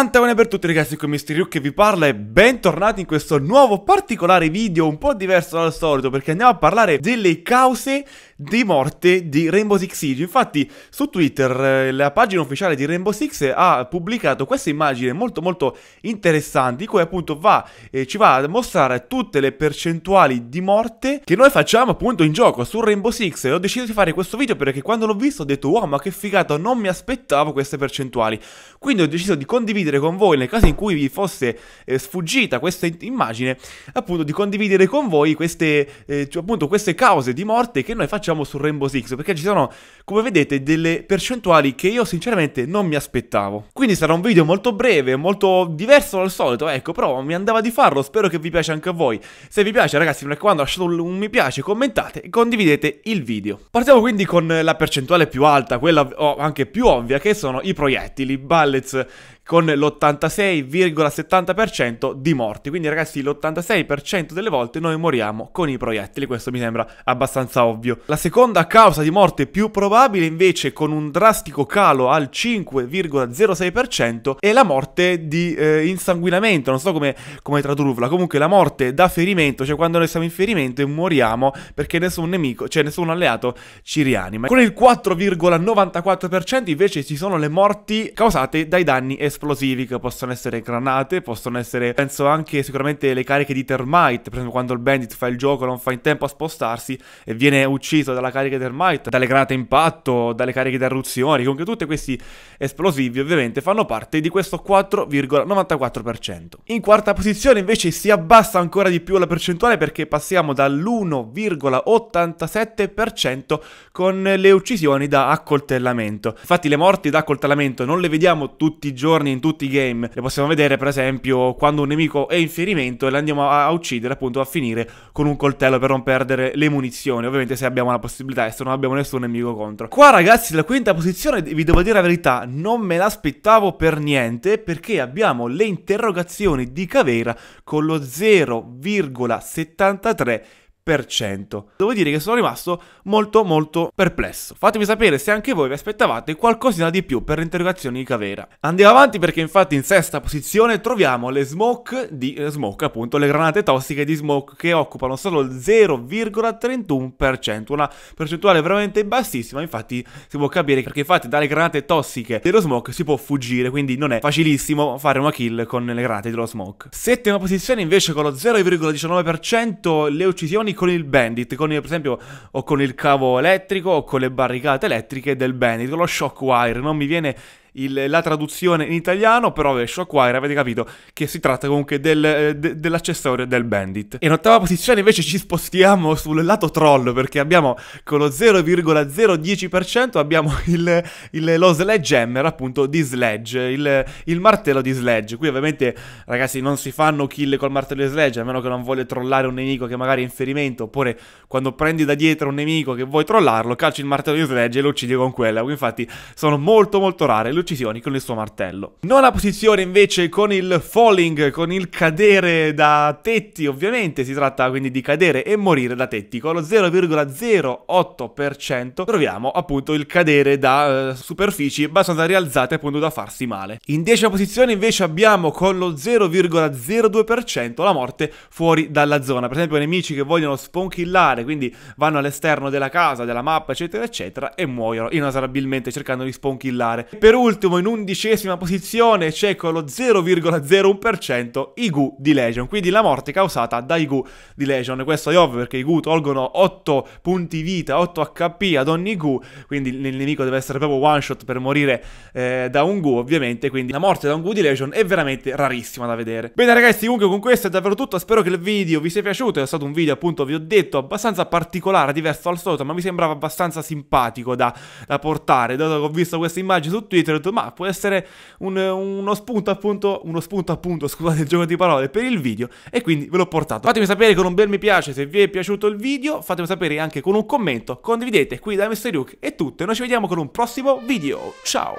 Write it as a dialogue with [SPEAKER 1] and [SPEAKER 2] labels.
[SPEAKER 1] Tanta buona per tutti ragazzi, qui Mr. Ryuk che vi parla e bentornati in questo nuovo particolare video un po' diverso dal solito perché andiamo a parlare delle cause di morte di Rainbow Six Siege. Infatti su Twitter eh, la pagina ufficiale di Rainbow Six ha pubblicato questa immagine molto molto interessante in cui appunto va, eh, ci va a mostrare tutte le percentuali di morte che noi facciamo appunto in gioco su Rainbow Six e ho deciso di fare questo video perché quando l'ho visto ho detto wow ma che figata non mi aspettavo queste percentuali quindi ho deciso di condividere condividere con voi nel caso in cui vi fosse eh, sfuggita questa immagine, appunto di condividere con voi queste, eh, cioè, appunto, queste cause di morte che noi facciamo su Rainbow Six, perché ci sono, come vedete, delle percentuali che io sinceramente non mi aspettavo. Quindi sarà un video molto breve, molto diverso dal solito, ecco, però mi andava di farlo, spero che vi piace anche a voi. Se vi piace ragazzi, mi raccomando, lasciate un mi piace, commentate e condividete il video. Partiamo quindi con la percentuale più alta, quella anche più ovvia, che sono i proiettili. i Bullets con l'86,70% di morti. Quindi ragazzi l'86% delle volte noi moriamo con i proiettili, questo mi sembra abbastanza ovvio. La seconda causa di morte più probabile invece con un drastico calo al 5,06% è la morte di eh, insanguinamento, non so come, come tradurla, comunque la morte da ferimento, cioè quando noi siamo in ferimento e moriamo perché nessun nemico, cioè nessun alleato ci rianima. Con il 4,94% invece ci sono le morti causate dai danni esplosivi esplosivi che possono essere granate, possono essere, penso anche sicuramente le cariche di termite, per esempio quando il bandit fa il gioco non fa in tempo a spostarsi e viene ucciso dalla carica di termite, dalle granate impatto, dalle cariche di eruzioni, comunque tutti questi esplosivi ovviamente fanno parte di questo 4,94%. In quarta posizione invece si abbassa ancora di più la percentuale perché passiamo dall'1,87% con le uccisioni da accoltellamento. Infatti le morti da accoltellamento non le vediamo tutti i giorni animazioni in tutti i game. Le possiamo vedere, per esempio, quando un nemico è in ferimento e l'andiamo a uccidere, appunto, a finire con un coltello per non perdere le munizioni. Ovviamente se abbiamo la possibilità e se non abbiamo nessun nemico contro. Qua, ragazzi, la quinta posizione, vi devo dire la verità, non me l'aspettavo per niente perché abbiamo le interrogazioni di Cavera con lo 0,73 Devo dire che sono rimasto molto molto perplesso. Fatemi sapere se anche voi vi aspettavate qualcosina di più per le interrogazioni di Cavera. Andiamo avanti perché infatti in sesta posizione troviamo le smoke di eh, smoke, appunto le granate tossiche di smoke che occupano solo 0,31%, una percentuale veramente bassissima, infatti si può capire perché infatti dalle granate tossiche dello smoke si può fuggire, quindi non è facilissimo fare una kill con le granate dello smoke. Settima posizione invece con lo 0,19% le uccisioni con il bandit, con il, per esempio o con il cavo elettrico o con le barricate elettriche del bandit, lo shock wire, non mi viene il, la traduzione in italiano, però vabbè, qua avete capito che si tratta comunque del, eh, de, dell'accessorio del Bandit. E in ottava posizione invece ci spostiamo sul lato troll perché abbiamo con lo 0,010% abbiamo il, il, lo sledgehammer appunto di sledge, il, il, martello di sledge. Qui ovviamente ragazzi non si fanno kill col martello di sledge a meno che non voglio trollare un nemico che magari è in ferimento oppure quando prendi da dietro un nemico che vuoi trollarlo calci il martello di sledge e lo uccidi con quella. infatti sono molto molto rare le uccisioni con il suo martello. Nona posizione invece con il falling, con il cadere da tetti, ovviamente si tratta quindi di cadere e morire da tetti, con lo 0,08% troviamo appunto il cadere da eh, superfici abbastanza rialzate appunto da farsi male. In decima posizione invece abbiamo con lo 0,02% la morte fuori dalla zona, per esempio nemici che vogliono sponchillare, quindi vanno all'esterno della casa, della mappa eccetera eccetera e muoiono inesorabilmente cercando di sponchillare. Per ultimo ultimo in undicesima posizione c'è con lo 0,01% Igu di Legion, quindi la morte causata dai Gu di Legion. Questo è ovvio perché i Gu tolgono 8 punti vita, 8 HP ad ogni Gu, quindi il nemico deve essere proprio one shot per morire eh, da un Gu ovviamente, quindi la morte da un Gu di Legion è veramente rarissima da vedere. Bene ragazzi, comunque con questo è davvero tutto, spero che il video vi sia piaciuto, è stato un video appunto vi ho detto abbastanza particolare, diverso al solito, ma mi sembrava abbastanza simpatico da, da portare, dato che ho visto queste immagini su Twitter detto ma può essere un, uno spunto appunto, uno spunto appunto, scusate il gioco di parole, per il video e quindi ve l'ho portato. Fatemi sapere con un bel mi piace se vi è piaciuto il video, fatemi sapere anche con un commento, condividete qui da Mr. Luke è tutto e noi ci vediamo con un prossimo video, ciao!